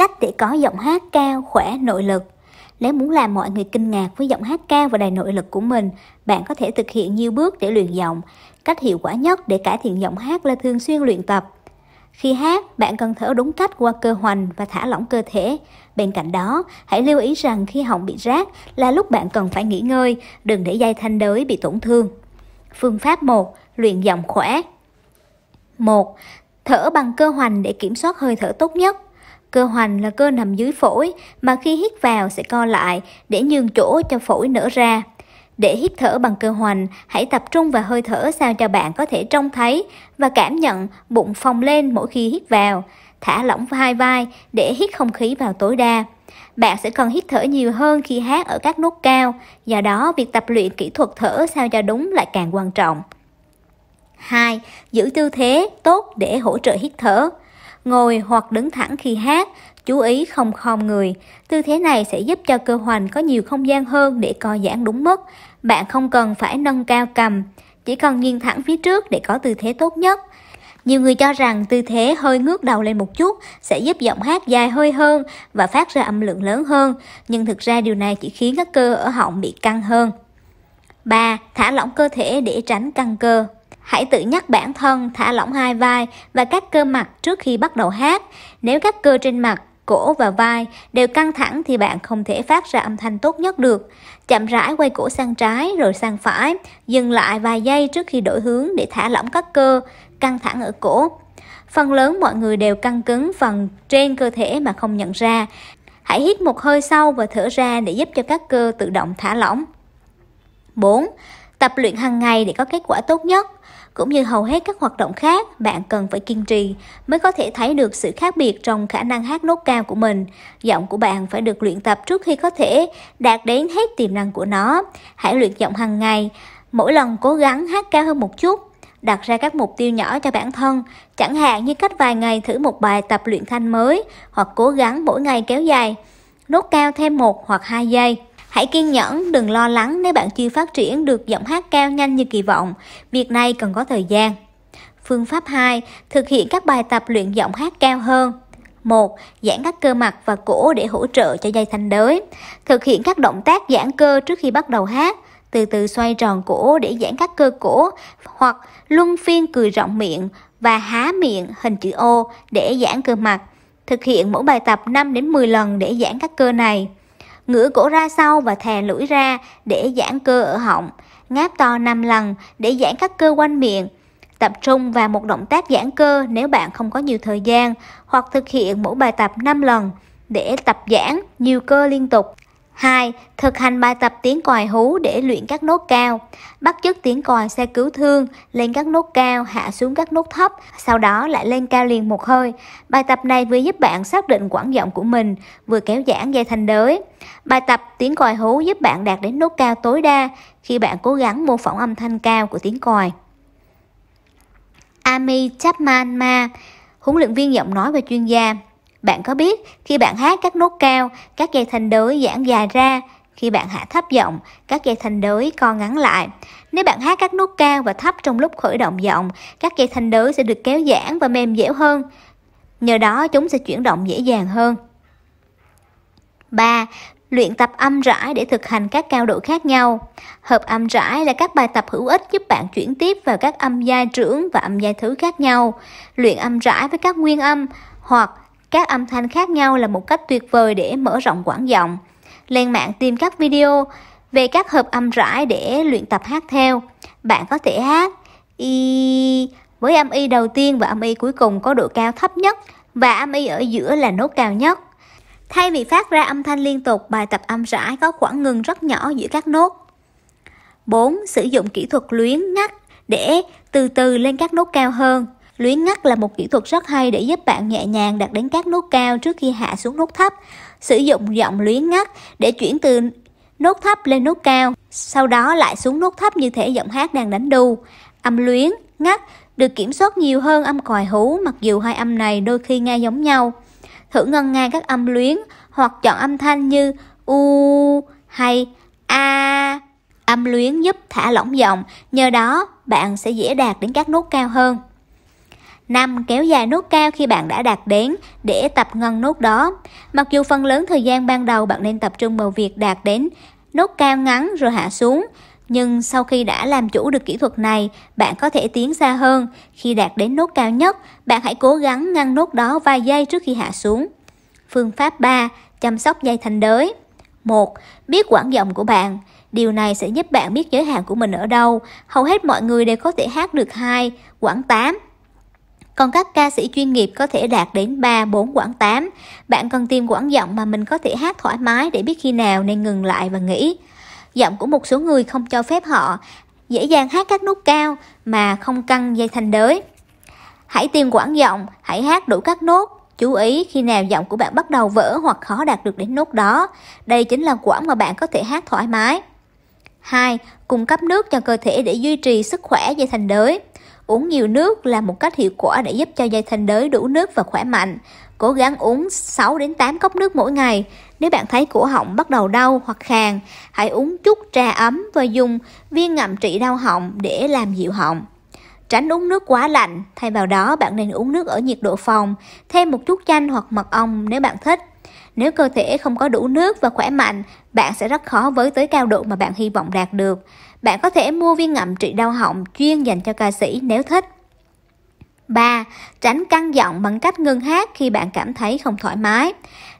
cách để có giọng hát cao, khỏe, nội lực. Nếu muốn làm mọi người kinh ngạc với giọng hát cao và đầy nội lực của mình, bạn có thể thực hiện nhiều bước để luyện giọng. Cách hiệu quả nhất để cải thiện giọng hát là thường xuyên luyện tập. Khi hát, bạn cần thở đúng cách qua cơ hoành và thả lỏng cơ thể. Bên cạnh đó, hãy lưu ý rằng khi họng bị rác là lúc bạn cần phải nghỉ ngơi, đừng để dây thanh đới bị tổn thương. Phương pháp 1. Luyện giọng khỏe 1. Thở bằng cơ hoành để kiểm soát hơi thở tốt nhất. Cơ hoành là cơ nằm dưới phổi mà khi hít vào sẽ co lại để nhường chỗ cho phổi nở ra. Để hít thở bằng cơ hoành, hãy tập trung vào hơi thở sao cho bạn có thể trông thấy và cảm nhận bụng phồng lên mỗi khi hít vào. Thả lỏng hai vai để hít không khí vào tối đa. Bạn sẽ cần hít thở nhiều hơn khi hát ở các nốt cao, do đó việc tập luyện kỹ thuật thở sao cho đúng lại càng quan trọng. 2. Giữ tư thế tốt để hỗ trợ hít thở ngồi hoặc đứng thẳng khi hát, chú ý không khom người. Tư thế này sẽ giúp cho cơ hoành có nhiều không gian hơn để co giãn đúng mức. Bạn không cần phải nâng cao cầm, chỉ cần nghiêng thẳng phía trước để có tư thế tốt nhất. Nhiều người cho rằng tư thế hơi ngước đầu lên một chút sẽ giúp giọng hát dài hơi hơn và phát ra âm lượng lớn hơn, nhưng thực ra điều này chỉ khiến các cơ ở họng bị căng hơn. 3. Thả lỏng cơ thể để tránh căng cơ. Hãy tự nhắc bản thân thả lỏng hai vai và các cơ mặt trước khi bắt đầu hát. Nếu các cơ trên mặt, cổ và vai đều căng thẳng thì bạn không thể phát ra âm thanh tốt nhất được. Chậm rãi quay cổ sang trái rồi sang phải, dừng lại vài giây trước khi đổi hướng để thả lỏng các cơ căng thẳng ở cổ. Phần lớn mọi người đều căng cứng phần trên cơ thể mà không nhận ra. Hãy hít một hơi sâu và thở ra để giúp cho các cơ tự động thả lỏng. 4. Tập luyện hàng ngày để có kết quả tốt nhất. Cũng như hầu hết các hoạt động khác, bạn cần phải kiên trì mới có thể thấy được sự khác biệt trong khả năng hát nốt cao của mình. Giọng của bạn phải được luyện tập trước khi có thể đạt đến hết tiềm năng của nó. Hãy luyện giọng hàng ngày, mỗi lần cố gắng hát cao hơn một chút đặt ra các mục tiêu nhỏ cho bản thân, chẳng hạn như cách vài ngày thử một bài tập luyện thanh mới hoặc cố gắng mỗi ngày kéo dài, nốt cao thêm một hoặc hai giây. Hãy kiên nhẫn, đừng lo lắng nếu bạn chưa phát triển được giọng hát cao nhanh như kỳ vọng. Việc này cần có thời gian. Phương pháp 2. Thực hiện các bài tập luyện giọng hát cao hơn. 1. Giãn các cơ mặt và cổ để hỗ trợ cho dây thanh đới. Thực hiện các động tác giãn cơ trước khi bắt đầu hát. Từ từ xoay tròn cổ để giãn các cơ cổ hoặc luân phiên cười rộng miệng và há miệng hình chữ O để giãn cơ mặt. Thực hiện mỗi bài tập 5 đến 10 lần để giãn các cơ này ngửa cổ ra sau và thè lưỡi ra để giãn cơ ở họng, ngáp to 5 lần để giãn các cơ quanh miệng. Tập trung vào một động tác giãn cơ nếu bạn không có nhiều thời gian hoặc thực hiện mỗi bài tập 5 lần để tập giãn nhiều cơ liên tục. 2. Thực hành bài tập tiếng còi hú để luyện các nốt cao. Bắt chước tiếng còi xe cứu thương, lên các nốt cao, hạ xuống các nốt thấp, sau đó lại lên cao liền một hơi. Bài tập này vừa giúp bạn xác định quãng giọng của mình, vừa kéo giãn dây thanh đới. Bài tập tiếng còi hú giúp bạn đạt đến nốt cao tối đa khi bạn cố gắng mô phỏng âm thanh cao của tiếng còi. Ami Chapman Ma, huấn luyện viên giọng nói và chuyên gia bạn có biết khi bạn hát các nốt cao, các dây thanh đới giãn dài ra, khi bạn hạ thấp giọng, các dây thanh đới co ngắn lại. Nếu bạn hát các nốt cao và thấp trong lúc khởi động giọng, các dây thanh đới sẽ được kéo giãn và mềm dẻo hơn. Nhờ đó chúng sẽ chuyển động dễ dàng hơn. 3. Luyện tập âm rãi để thực hành các cao độ khác nhau. Hợp âm rãi là các bài tập hữu ích giúp bạn chuyển tiếp vào các âm giai trưởng và âm giai thứ khác nhau. Luyện âm rãi với các nguyên âm hoặc các âm thanh khác nhau là một cách tuyệt vời để mở rộng quãng giọng. Lên mạng tìm các video về các hợp âm rãi để luyện tập hát theo. Bạn có thể hát y với âm y đầu tiên và âm y cuối cùng có độ cao thấp nhất và âm y ở giữa là nốt cao nhất. Thay vì phát ra âm thanh liên tục, bài tập âm rãi có khoảng ngừng rất nhỏ giữa các nốt. 4. Sử dụng kỹ thuật luyến ngắt để từ từ lên các nốt cao hơn. Luyến ngắt là một kỹ thuật rất hay để giúp bạn nhẹ nhàng đạt đến các nốt cao trước khi hạ xuống nốt thấp. Sử dụng giọng luyến ngắt để chuyển từ nốt thấp lên nốt cao, sau đó lại xuống nốt thấp như thể giọng hát đang đánh đu. Âm luyến, ngắt được kiểm soát nhiều hơn âm còi hú mặc dù hai âm này đôi khi nghe giống nhau. Thử ngân nga các âm luyến hoặc chọn âm thanh như u hay a. Âm luyến giúp thả lỏng giọng, nhờ đó bạn sẽ dễ đạt đến các nốt cao hơn. 5. Kéo dài nốt cao khi bạn đã đạt đến để tập ngân nốt đó. Mặc dù phần lớn thời gian ban đầu bạn nên tập trung vào việc đạt đến nốt cao ngắn rồi hạ xuống, nhưng sau khi đã làm chủ được kỹ thuật này, bạn có thể tiến xa hơn. Khi đạt đến nốt cao nhất, bạn hãy cố gắng ngăn nốt đó vài giây trước khi hạ xuống. Phương pháp 3. Chăm sóc dây thanh đới 1. Biết quãng giọng của bạn Điều này sẽ giúp bạn biết giới hạn của mình ở đâu. Hầu hết mọi người đều có thể hát được hai quãng 8 còn các ca sĩ chuyên nghiệp có thể đạt đến 3, 4 quãng 8. Bạn cần tìm quãng giọng mà mình có thể hát thoải mái để biết khi nào nên ngừng lại và nghỉ. Giọng của một số người không cho phép họ dễ dàng hát các nốt cao mà không căng dây thanh đới. Hãy tìm quãng giọng, hãy hát đủ các nốt. Chú ý khi nào giọng của bạn bắt đầu vỡ hoặc khó đạt được đến nốt đó. Đây chính là quãng mà bạn có thể hát thoải mái. 2. Cung cấp nước cho cơ thể để duy trì sức khỏe dây thành đới. Uống nhiều nước là một cách hiệu quả để giúp cho dây thanh đới đủ nước và khỏe mạnh. Cố gắng uống 6 đến 8 cốc nước mỗi ngày. Nếu bạn thấy cổ họng bắt đầu đau hoặc khàn, hãy uống chút trà ấm và dùng viên ngậm trị đau họng để làm dịu họng. Tránh uống nước quá lạnh, thay vào đó bạn nên uống nước ở nhiệt độ phòng, thêm một chút chanh hoặc mật ong nếu bạn thích. Nếu cơ thể không có đủ nước và khỏe mạnh, bạn sẽ rất khó với tới cao độ mà bạn hy vọng đạt được. Bạn có thể mua viên ngậm trị đau họng chuyên dành cho ca sĩ nếu thích. 3. Tránh căng giọng bằng cách ngừng hát khi bạn cảm thấy không thoải mái.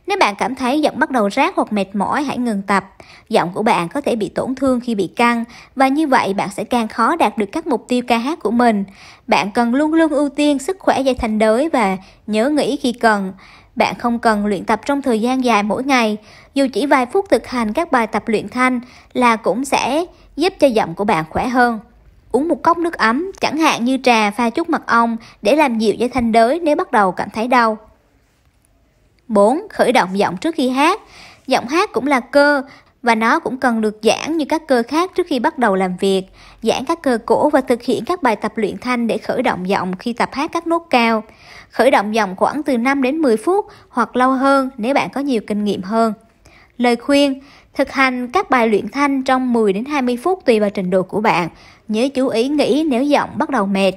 Nếu bạn cảm thấy giọng bắt đầu rát hoặc mệt mỏi, hãy ngừng tập. Giọng của bạn có thể bị tổn thương khi bị căng và như vậy bạn sẽ càng khó đạt được các mục tiêu ca hát của mình. Bạn cần luôn luôn ưu tiên sức khỏe dây thành đới và nhớ nghĩ khi cần. Bạn không cần luyện tập trong thời gian dài mỗi ngày, dù chỉ vài phút thực hành các bài tập luyện thanh là cũng sẽ giúp cho giọng của bạn khỏe hơn. Uống một cốc nước ấm, chẳng hạn như trà pha chút mật ong để làm dịu dây thanh đới nếu bắt đầu cảm thấy đau. 4. Khởi động giọng trước khi hát. Giọng hát cũng là cơ, và nó cũng cần được giãn như các cơ khác trước khi bắt đầu làm việc, giãn các cơ cổ và thực hiện các bài tập luyện thanh để khởi động giọng khi tập hát các nốt cao. Khởi động giọng khoảng từ 5 đến 10 phút hoặc lâu hơn nếu bạn có nhiều kinh nghiệm hơn. Lời khuyên, thực hành các bài luyện thanh trong 10 đến 20 phút tùy vào trình độ của bạn. Nhớ chú ý nghĩ nếu giọng bắt đầu mệt.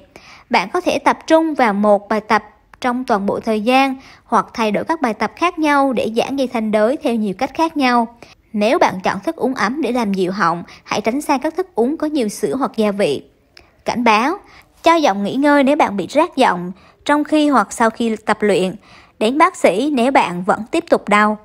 Bạn có thể tập trung vào một bài tập trong toàn bộ thời gian hoặc thay đổi các bài tập khác nhau để giãn dây thanh đới theo nhiều cách khác nhau. Nếu bạn chọn thức uống ấm để làm dịu họng, hãy tránh xa các thức uống có nhiều sữa hoặc gia vị. Cảnh báo, cho giọng nghỉ ngơi nếu bạn bị rát giọng, trong khi hoặc sau khi tập luyện. Đến bác sĩ nếu bạn vẫn tiếp tục đau.